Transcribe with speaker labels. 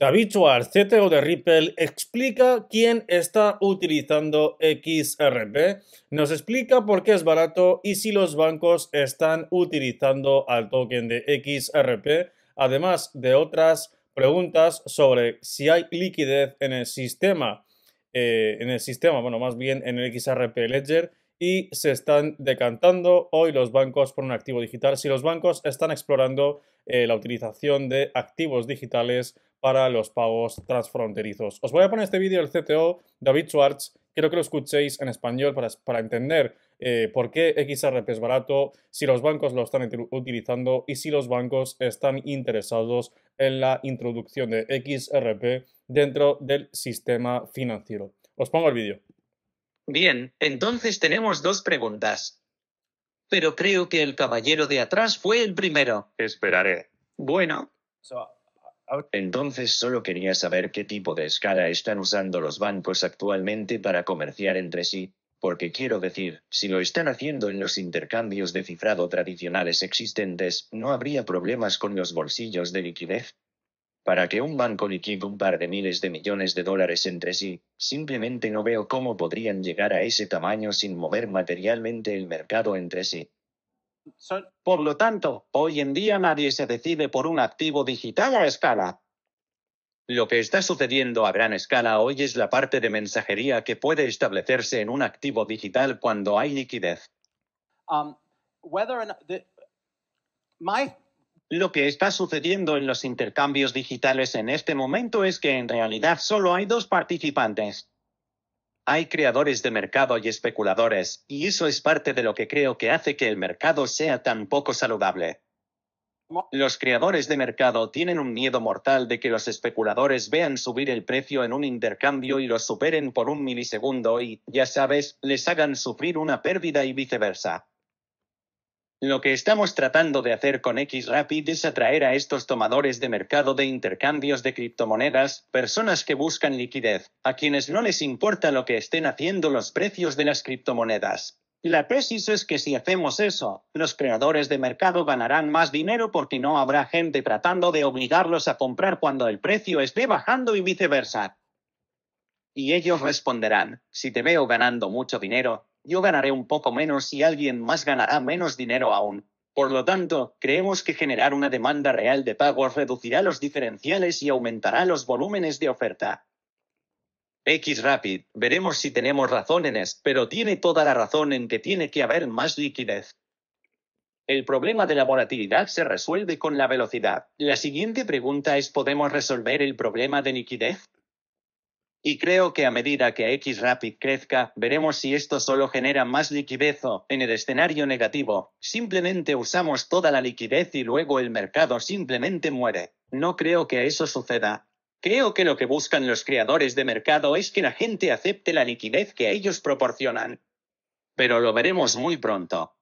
Speaker 1: David Schwartz, CTO de Ripple, explica quién está utilizando XRP, nos explica por qué es barato y si los bancos están utilizando al token de XRP, además de otras preguntas sobre si hay liquidez en el sistema, eh, en el sistema, bueno, más bien en el XRP Ledger y se están decantando hoy los bancos por un activo digital, si los bancos están explorando eh, la utilización de activos digitales para los pagos transfronterizos. Os voy a poner este vídeo del CTO David Schwartz. Quiero que lo escuchéis en español para, entender eh, por qué XRP es barato, si los bancos lo están utilizando y si los bancos están interesados en la introducción de XRP dentro del sistema financiero. Os pongo el vídeo.
Speaker 2: Bien, entonces tenemos dos preguntas. Pero creo que el caballero de atrás fue el primero. Esperaré. Bueno. Entonces solo quería saber qué tipo de escala están usando los bancos actualmente para comerciar entre sí, porque quiero decir, si lo están haciendo en los intercambios de cifrado tradicionales existentes, no habría problemas con los bolsillos de liquidez. Para que un banco liquide un par de miles de millones de dólares entre sí, simplemente no veo cómo podrían llegar a ese tamaño sin mover materialmente el mercado entre sí. Por lo tanto, hoy en día nadie se decide por un activo digital a escala. Lo que está sucediendo a gran escala hoy es la parte de mensajería que puede establecerse en un activo digital cuando hay liquidez. Um, lo que está sucediendo en los intercambios digitales en este momento es que en realidad solo hay dos participantes. Hay creadores de mercado y especuladores, y eso es parte de lo que creo que hace que el mercado sea tan poco saludable. Los creadores de mercado tienen un miedo mortal de que los especuladores vean subir el precio en un intercambio y lo superen por un milisegundo y, ya sabes, les hagan sufrir una pérdida y viceversa. Lo que estamos tratando de hacer con X-Rapid es atraer a estos tomadores de mercado de intercambios de criptomonedas, personas que buscan liquidez, a quienes no les importa lo que estén haciendo los precios de las criptomonedas. La tesis es que si hacemos eso, los creadores de mercado ganarán más dinero porque no habrá gente tratando de obligarlos a comprar cuando el precio esté bajando y viceversa. Y ellos responderán, si te veo ganando mucho dinero, yo ganaré un poco menos y alguien más ganará menos dinero aún. Por lo tanto, creemos que generar una demanda real de pagos reducirá los diferenciales y aumentará los volúmenes de oferta. X Rapid, veremos si tenemos razón en esto, pero tiene toda la razón en que tiene que haber más liquidez. El problema de la volatilidad se resuelve con la velocidad. La siguiente pregunta es, ¿podemos resolver el problema de liquidez? Y creo que a medida que X-Rapid crezca, veremos si esto solo genera más liquidez o, en el escenario negativo, simplemente usamos toda la liquidez y luego el mercado simplemente muere. No creo que eso suceda. Creo que lo que buscan los creadores de mercado es que la gente acepte la liquidez que ellos proporcionan. Pero lo veremos muy pronto.